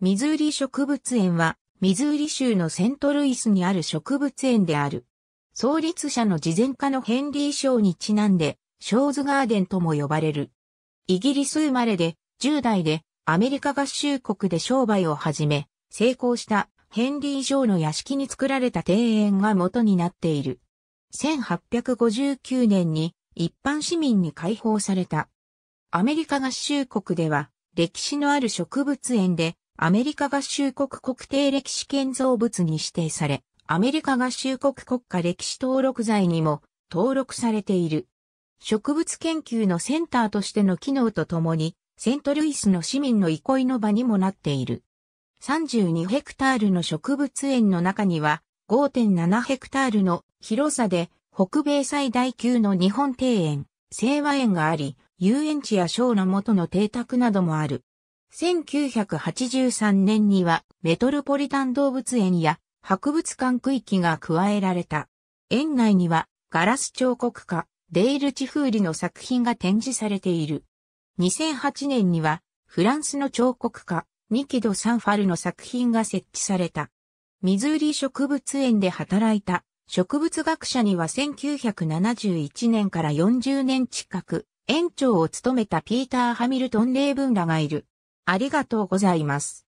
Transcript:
ミズーリ植物園は、ミズーリ州のセントルイスにある植物園である。創立者の慈善家のヘンリー・ショーにちなんで、ショーズガーデンとも呼ばれる。イギリス生まれで、10代で、アメリカ合衆国で商売を始め、成功したヘンリー・ショーの屋敷に作られた庭園が元になっている。1859年に一般市民に開放された。アメリカ合衆国では、歴史のある植物園で、アメリカ合衆国国定歴史建造物に指定され、アメリカ合衆国国家歴史登録財にも登録されている。植物研究のセンターとしての機能とともに、セントルイスの市民の憩いの場にもなっている。32ヘクタールの植物園の中には、5.7ヘクタールの広さで、北米最大級の日本庭園、清和園があり、遊園地やショーの元の邸宅などもある。1983年にはメトロポリタン動物園や博物館区域が加えられた。園内にはガラス彫刻家デイル・チフーリの作品が展示されている。2008年にはフランスの彫刻家ニキド・サンファルの作品が設置された。ミズーリ植物園で働いた植物学者には1971年から40年近く園長を務めたピーター・ハミルトン・レーブンらがいる。ありがとうございます。